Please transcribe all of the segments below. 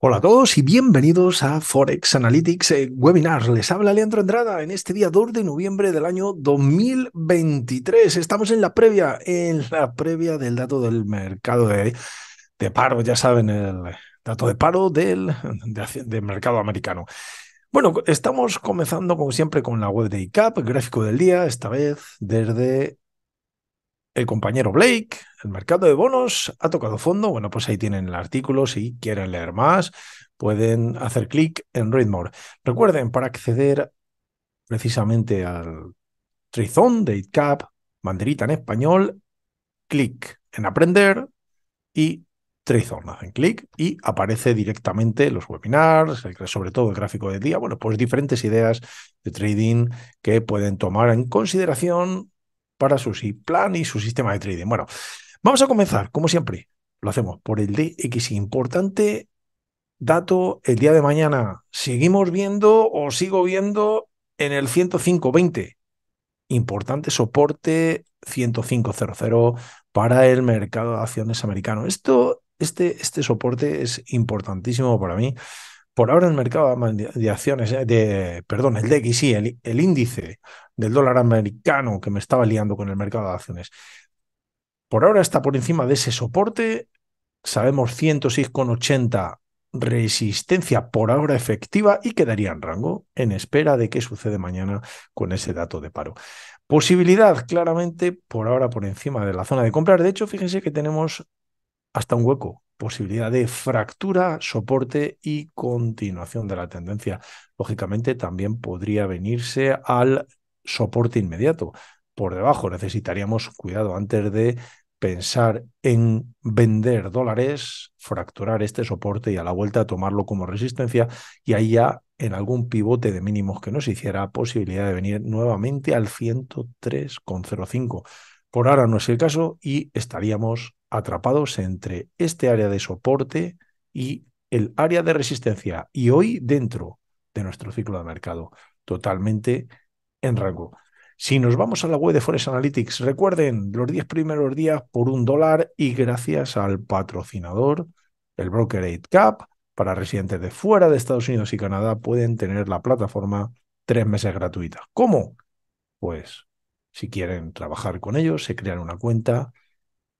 Hola a todos y bienvenidos a Forex Analytics eh, Webinar. Les habla Leandro Entrada en este día 2 de noviembre del año 2023. Estamos en la previa, en la previa del dato del mercado de, paro, ya saben, el dato de paro del mercado americano. Bueno, estamos comenzando como siempre con la web de ICAP, gráfico del día, esta vez desde el compañero Blake, el mercado de bonos ha tocado fondo. Bueno, pues ahí tienen el artículo. Si quieren leer más, pueden hacer clic en Read More. Recuerden, para acceder precisamente al Trizón Datecap, Cap, banderita en español, clic en Aprender y Trizón. Hacen clic y aparece directamente los webinars, sobre todo el gráfico de día. Bueno, pues diferentes ideas de trading que pueden tomar en consideración para su plan y su sistema de trading. Bueno, Vamos a comenzar, como siempre, lo hacemos por el DXI, importante. Dato, el día de mañana, ¿seguimos viendo o sigo viendo en el 105.20? Importante soporte 105.00 para el mercado de acciones americano. Esto, este, este soporte es importantísimo para mí. Por ahora el mercado de acciones, eh, de, perdón, el DXI, el, el índice del dólar americano que me estaba liando con el mercado de acciones. Por ahora está por encima de ese soporte. Sabemos 106,80 resistencia por ahora efectiva y quedaría en rango en espera de qué sucede mañana con ese dato de paro. Posibilidad claramente por ahora por encima de la zona de comprar. De hecho, fíjense que tenemos hasta un hueco, posibilidad de fractura, soporte y continuación de la tendencia. Lógicamente también podría venirse al soporte inmediato. Por debajo necesitaríamos cuidado antes de pensar en vender dólares, fracturar este soporte y a la vuelta tomarlo como resistencia y ahí ya en algún pivote de mínimos que nos hiciera posibilidad de venir nuevamente al 103,05. Por ahora no es el caso y estaríamos atrapados entre este área de soporte y el área de resistencia y hoy dentro de nuestro ciclo de mercado totalmente en rango. Si nos vamos a la web de Forest Analytics, recuerden los 10 primeros días por un dólar y gracias al patrocinador, el broker 8Cap, para residentes de fuera de Estados Unidos y Canadá pueden tener la plataforma tres meses gratuita. ¿Cómo? Pues si quieren trabajar con ellos, se crean una cuenta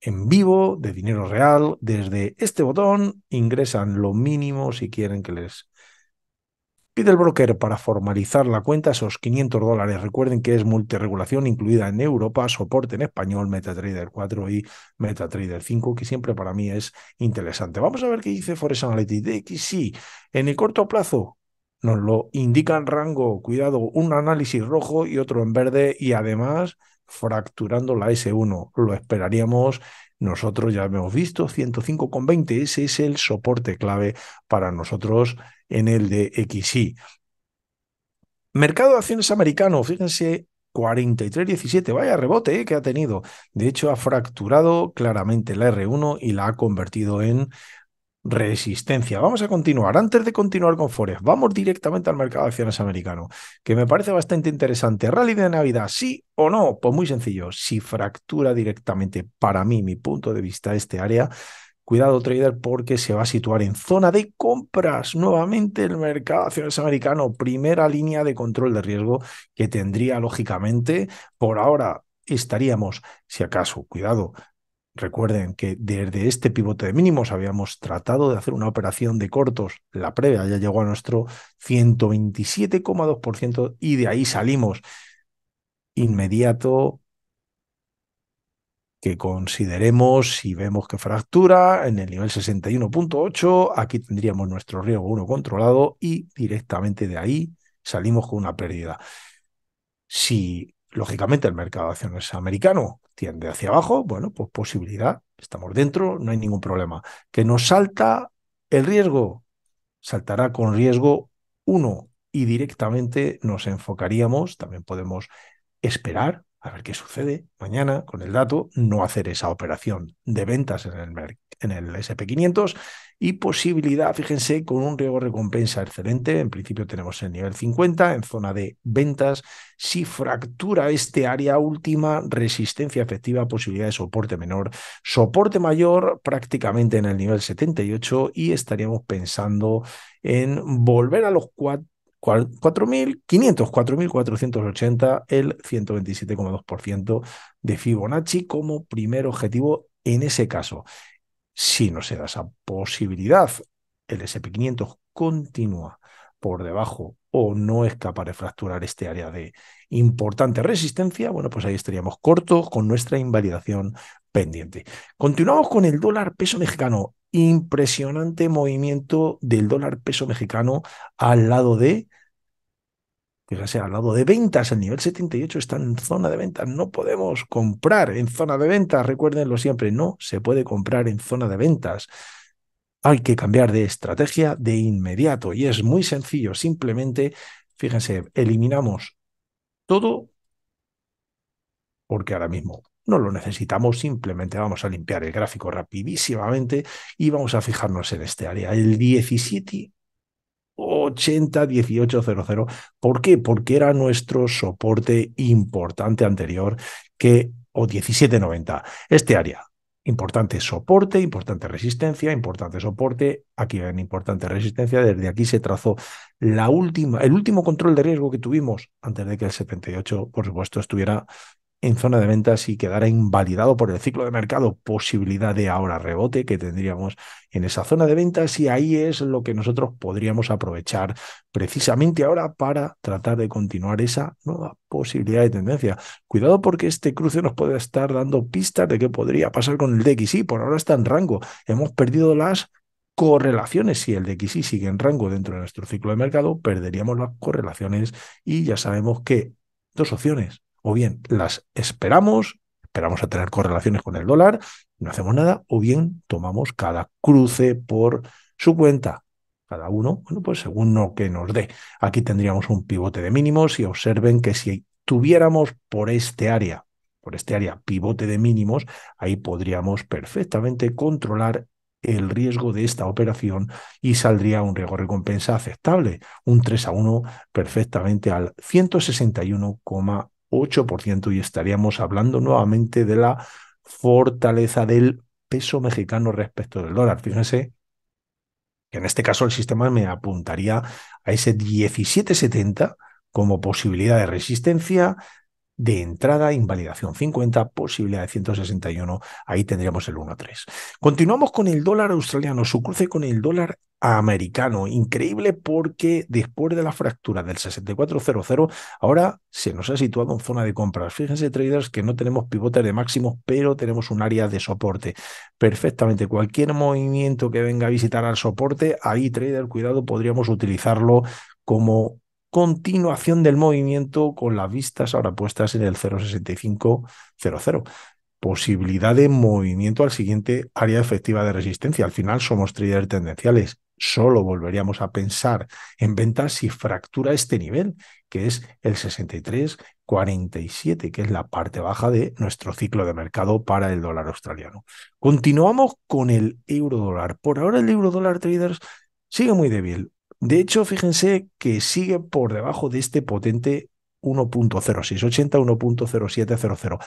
en vivo de dinero real. Desde este botón ingresan lo mínimo si quieren que les Pide el broker para formalizar la cuenta esos 500 dólares. Recuerden que es multiregulación incluida en Europa, soporte en español, MetaTrader 4 y MetaTrader 5, que siempre para mí es interesante. Vamos a ver qué dice Forex Analytics. sí, en el corto plazo, nos lo indican rango, cuidado, un análisis rojo y otro en verde y además fracturando la S1. Lo esperaríamos nosotros ya hemos visto 105,20, ese es el soporte clave para nosotros en el de XI. Mercado de acciones americano, fíjense 43.17, vaya rebote eh, que ha tenido. De hecho, ha fracturado claramente la R1 y la ha convertido en resistencia. Vamos a continuar. Antes de continuar con Forex, vamos directamente al mercado de acciones americano, que me parece bastante interesante. Rally de Navidad, sí o no? Pues muy sencillo, si fractura directamente, para mí, mi punto de vista, este área, cuidado trader porque se va a situar en zona de compras. Nuevamente el mercado de acciones americano, primera línea de control de riesgo que tendría lógicamente por ahora estaríamos, si acaso, cuidado, Recuerden que desde este pivote de mínimos habíamos tratado de hacer una operación de cortos. La previa ya llegó a nuestro 127,2% y de ahí salimos. Inmediato que consideremos si vemos que fractura en el nivel 61.8, aquí tendríamos nuestro riesgo 1 controlado y directamente de ahí salimos con una pérdida. Si lógicamente el mercado de acciones americano tiende hacia abajo, bueno, pues posibilidad, estamos dentro, no hay ningún problema. Que nos salta el riesgo, saltará con riesgo 1 y directamente nos enfocaríamos, también podemos esperar a ver qué sucede mañana con el dato, no hacer esa operación de ventas en el, en el SP500 y posibilidad, fíjense, con un riesgo recompensa excelente. En principio tenemos el nivel 50 en zona de ventas. Si fractura este área última, resistencia efectiva, posibilidad de soporte menor, soporte mayor prácticamente en el nivel 78 y estaríamos pensando en volver a los 4 4.500, 4.480, el 127,2% de Fibonacci como primer objetivo en ese caso. Si no se da esa posibilidad, el SP500 continúa por debajo o no es capaz de fracturar este área de importante resistencia, bueno, pues ahí estaríamos cortos con nuestra invalidación pendiente. Continuamos con el dólar peso mexicano. Impresionante movimiento del dólar peso mexicano al lado de Fíjense, al lado de ventas, el nivel 78 está en zona de ventas. No podemos comprar en zona de ventas, recuérdenlo siempre, no se puede comprar en zona de ventas. Hay que cambiar de estrategia de inmediato y es muy sencillo. Simplemente, fíjense, eliminamos todo porque ahora mismo no lo necesitamos, simplemente vamos a limpiar el gráfico rapidísimamente y vamos a fijarnos en este área, el 17 80 1800. ¿Por qué? Porque era nuestro soporte importante anterior que o 1790. Este área, importante soporte, importante resistencia, importante soporte, aquí ven importante resistencia, desde aquí se trazó la última, el último control de riesgo que tuvimos antes de que el 78, por supuesto, estuviera en zona de ventas y quedara invalidado por el ciclo de mercado, posibilidad de ahora rebote que tendríamos en esa zona de ventas y ahí es lo que nosotros podríamos aprovechar precisamente ahora para tratar de continuar esa nueva posibilidad de tendencia. Cuidado porque este cruce nos puede estar dando pistas de qué podría pasar con el DXY, por ahora está en rango, hemos perdido las correlaciones. Si el DXY sigue en rango dentro de nuestro ciclo de mercado, perderíamos las correlaciones y ya sabemos que dos opciones o bien las esperamos, esperamos a tener correlaciones con el dólar, no hacemos nada, o bien tomamos cada cruce por su cuenta. Cada uno, bueno, pues según lo que nos dé. Aquí tendríamos un pivote de mínimos y observen que si tuviéramos por este área, por este área pivote de mínimos, ahí podríamos perfectamente controlar el riesgo de esta operación y saldría un riesgo recompensa aceptable, un 3 a 1 perfectamente al 161,1 8% y estaríamos hablando nuevamente de la fortaleza del peso mexicano respecto del dólar. Fíjense que en este caso el sistema me apuntaría a ese 1770 como posibilidad de resistencia de entrada, invalidación 50, posibilidad de 161, ahí tendríamos el 1.3. Continuamos con el dólar australiano, su cruce con el dólar americano, increíble porque después de la fractura del 6400, ahora se nos ha situado en zona de compras. Fíjense, traders, que no tenemos pivote de máximo, pero tenemos un área de soporte. Perfectamente, cualquier movimiento que venga a visitar al soporte, ahí, trader, cuidado, podríamos utilizarlo como continuación del movimiento con las vistas ahora puestas en el 06500. Posibilidad de movimiento al siguiente área efectiva de resistencia. Al final somos traders tendenciales. Solo volveríamos a pensar en ventas si fractura este nivel, que es el 63.47, que es la parte baja de nuestro ciclo de mercado para el dólar australiano. Continuamos con el euro dólar. Por ahora el euro dólar traders sigue muy débil. De hecho, fíjense que sigue por debajo de este potente 1.0680, 1.0700.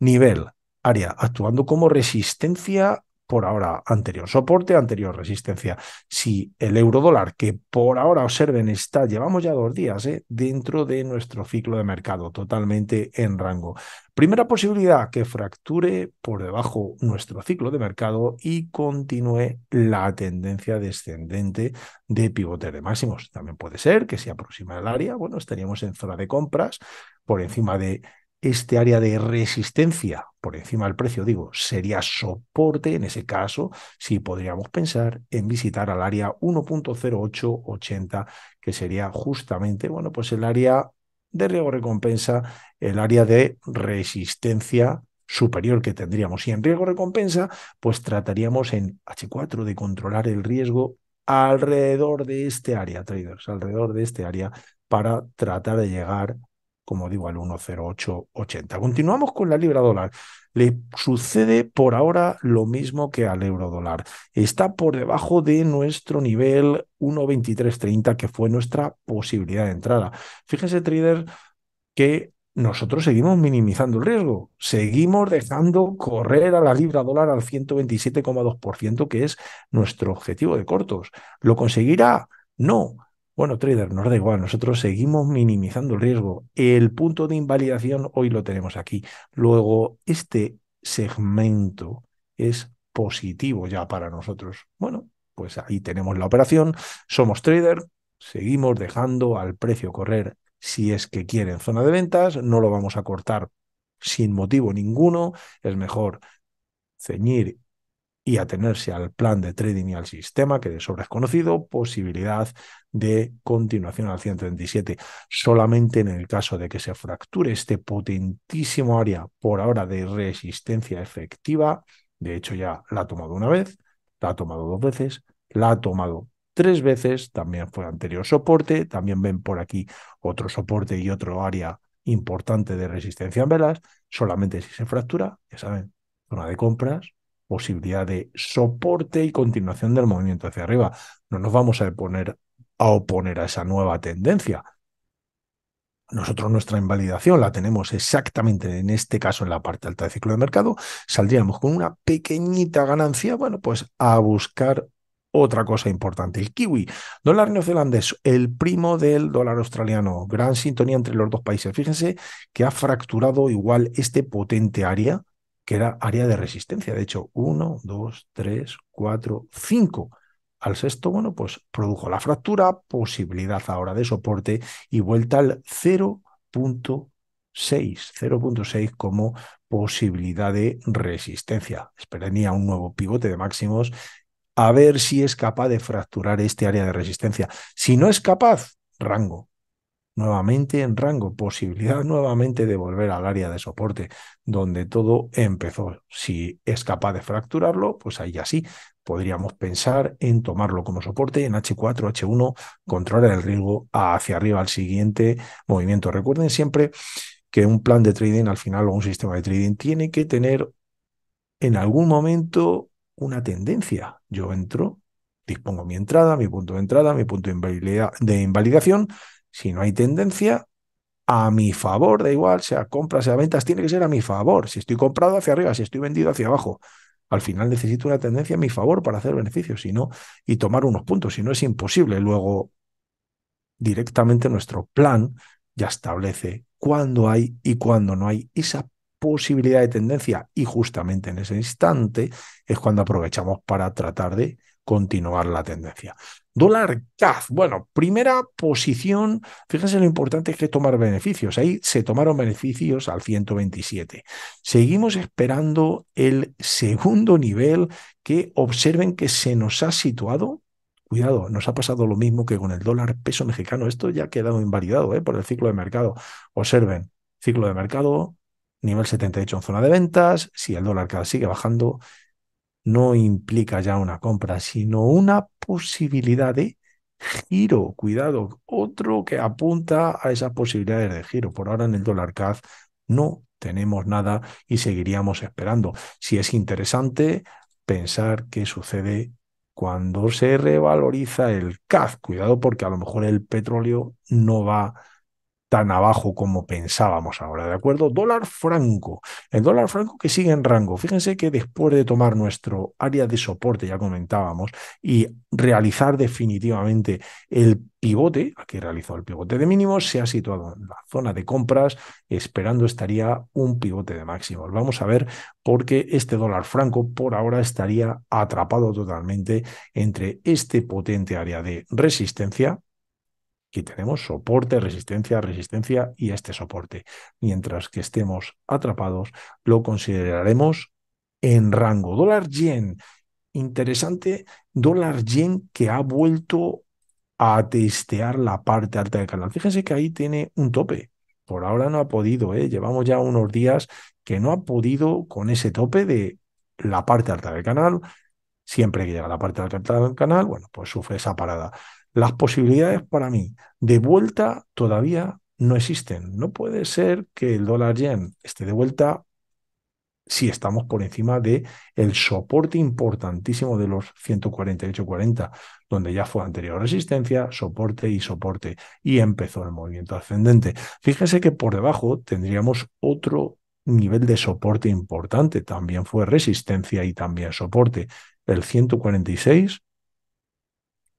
Nivel, área, actuando como resistencia por ahora anterior soporte, anterior resistencia. Si el euro dólar, que por ahora observen está, llevamos ya dos días ¿eh? dentro de nuestro ciclo de mercado, totalmente en rango. Primera posibilidad, que fracture por debajo nuestro ciclo de mercado y continúe la tendencia descendente de pivote de máximos. También puede ser que se aproxima el área, bueno, estaríamos en zona de compras por encima de este área de resistencia por encima del precio, digo, sería soporte. En ese caso, si podríamos pensar en visitar al área 1.0880, que sería justamente, bueno, pues el área de riesgo recompensa, el área de resistencia superior que tendríamos. Y en riesgo recompensa, pues trataríamos en H4 de controlar el riesgo alrededor de este área, traders, alrededor de este área, para tratar de llegar como digo, al 1,0880. Continuamos con la libra dólar. Le sucede por ahora lo mismo que al euro dólar. Está por debajo de nuestro nivel 1,2330, que fue nuestra posibilidad de entrada. Fíjense, trader, que nosotros seguimos minimizando el riesgo, seguimos dejando correr a la libra dólar al 127,2%, que es nuestro objetivo de cortos. ¿Lo conseguirá? No bueno, trader, nos da igual, nosotros seguimos minimizando el riesgo. El punto de invalidación hoy lo tenemos aquí. Luego, este segmento es positivo ya para nosotros. Bueno, pues ahí tenemos la operación, somos trader, seguimos dejando al precio correr si es que quieren zona de ventas, no lo vamos a cortar sin motivo ninguno, es mejor ceñir y atenerse al plan de trading y al sistema que de sobra es conocido, posibilidad de continuación al 137. Solamente en el caso de que se fracture este potentísimo área por ahora de resistencia efectiva, de hecho ya la ha tomado una vez, la ha tomado dos veces, la ha tomado tres veces, también fue anterior soporte, también ven por aquí otro soporte y otro área importante de resistencia en velas, solamente si se fractura, ya saben, zona de compras, posibilidad de soporte y continuación del movimiento hacia arriba. No nos vamos a poner a, oponer a esa nueva tendencia. Nosotros nuestra invalidación la tenemos exactamente en este caso en la parte alta del ciclo de mercado. Saldríamos con una pequeñita ganancia, bueno, pues a buscar otra cosa importante, el kiwi, dólar neozelandés, el primo del dólar australiano, gran sintonía entre los dos países. Fíjense que ha fracturado igual este potente área que era área de resistencia. De hecho, 1, 2, 3, 4, 5. Al sexto, bueno, pues produjo la fractura, posibilidad ahora de soporte y vuelta al 0.6, 0.6 como posibilidad de resistencia. Esperaría un nuevo pivote de máximos a ver si es capaz de fracturar este área de resistencia. Si no es capaz, rango nuevamente en rango, posibilidad nuevamente de volver al área de soporte, donde todo empezó. Si es capaz de fracturarlo, pues ahí ya sí, podríamos pensar en tomarlo como soporte en H4, H1, controlar el riesgo hacia arriba al siguiente movimiento. Recuerden siempre que un plan de trading al final o un sistema de trading tiene que tener en algún momento una tendencia. Yo entro, dispongo mi entrada, mi punto de entrada, mi punto de, de invalidación, si no hay tendencia, a mi favor, da igual, sea compras, sea ventas, tiene que ser a mi favor. Si estoy comprado hacia arriba, si estoy vendido hacia abajo, al final necesito una tendencia a mi favor para hacer beneficios, si no, y tomar unos puntos, si no es imposible. Luego, directamente nuestro plan ya establece cuándo hay y cuándo no hay esa posibilidad de tendencia y justamente en ese instante es cuando aprovechamos para tratar de continuar la tendencia. Dólar CAF. Bueno, primera posición, fíjense lo importante es que tomar beneficios. Ahí se tomaron beneficios al 127. Seguimos esperando el segundo nivel que observen que se nos ha situado Cuidado, nos ha pasado lo mismo que con el dólar peso mexicano. Esto ya ha quedado invalidado ¿eh? por el ciclo de mercado. Observen, ciclo de mercado, nivel 78 en zona de ventas. Si el dólar CAF sigue bajando, no implica ya una compra, sino una posibilidad de giro. Cuidado, otro que apunta a esas posibilidades de giro. Por ahora en el dólar CAD no tenemos nada y seguiríamos esperando. Si es interesante pensar qué sucede cuando se revaloriza el CAD. Cuidado porque a lo mejor el petróleo no va tan abajo como pensábamos ahora, ¿de acuerdo? Dólar franco, el dólar franco que sigue en rango. Fíjense que después de tomar nuestro área de soporte, ya comentábamos, y realizar definitivamente el pivote, aquí realizó el pivote de mínimos, se ha situado en la zona de compras, esperando estaría un pivote de máximos. Vamos a ver qué este dólar franco por ahora estaría atrapado totalmente entre este potente área de resistencia, Aquí tenemos soporte, resistencia, resistencia y este soporte. Mientras que estemos atrapados, lo consideraremos en rango. Dólar yen, interesante, dólar yen que ha vuelto a testear la parte alta del canal. Fíjense que ahí tiene un tope. Por ahora no ha podido, ¿eh? llevamos ya unos días que no ha podido con ese tope de la parte alta del canal. Siempre que llega la parte alta del canal, bueno, pues sufre esa parada las posibilidades para mí de vuelta todavía no existen. No puede ser que el dólar yen esté de vuelta si estamos por encima de el soporte importantísimo de los 148.40, donde ya fue anterior resistencia, soporte y soporte, y empezó el movimiento ascendente. Fíjese que por debajo tendríamos otro nivel de soporte importante, también fue resistencia y también soporte, el 146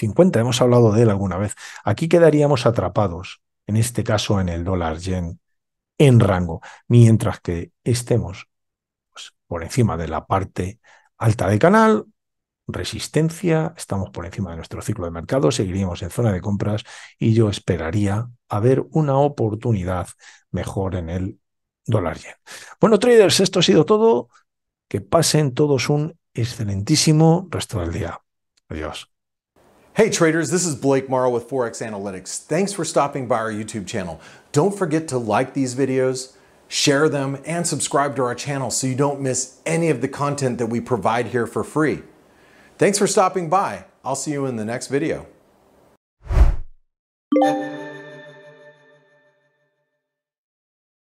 50, hemos hablado de él alguna vez. Aquí quedaríamos atrapados, en este caso en el dólar yen, en rango, mientras que estemos pues, por encima de la parte alta de canal, resistencia, estamos por encima de nuestro ciclo de mercado, seguiríamos en zona de compras y yo esperaría haber una oportunidad mejor en el dólar yen. Bueno, traders, esto ha sido todo. Que pasen todos un excelentísimo resto del día. Adiós. Hey traders, this is Blake Morrow with Forex Analytics. Thanks for stopping by our YouTube channel. Don't forget to like these videos, share them, and subscribe to our channel so you don't miss any of the content that we provide here for free. Thanks for stopping by. I'll see you in the next video.